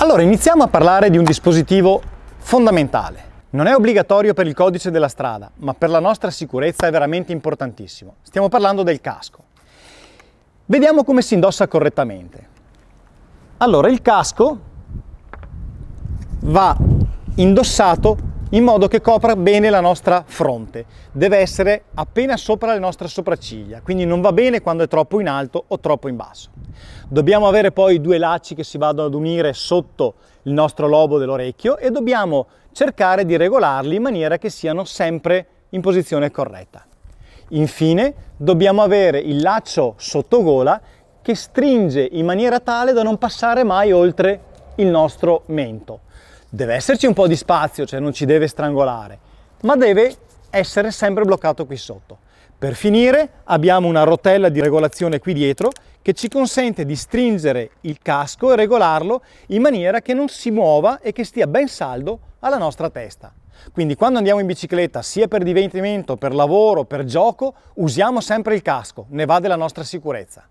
Allora iniziamo a parlare di un dispositivo fondamentale. Non è obbligatorio per il codice della strada, ma per la nostra sicurezza è veramente importantissimo. Stiamo parlando del casco. Vediamo come si indossa correttamente. Allora il casco va indossato in modo che copra bene la nostra fronte. Deve essere appena sopra le nostre sopracciglia, quindi non va bene quando è troppo in alto o troppo in basso. Dobbiamo avere poi due lacci che si vadano ad unire sotto il nostro lobo dell'orecchio e dobbiamo cercare di regolarli in maniera che siano sempre in posizione corretta. Infine, dobbiamo avere il laccio sottogola che stringe in maniera tale da non passare mai oltre il nostro mento. Deve esserci un po' di spazio, cioè non ci deve strangolare, ma deve essere sempre bloccato qui sotto. Per finire abbiamo una rotella di regolazione qui dietro che ci consente di stringere il casco e regolarlo in maniera che non si muova e che stia ben saldo alla nostra testa. Quindi quando andiamo in bicicletta, sia per divertimento, per lavoro, per gioco, usiamo sempre il casco, ne va della nostra sicurezza.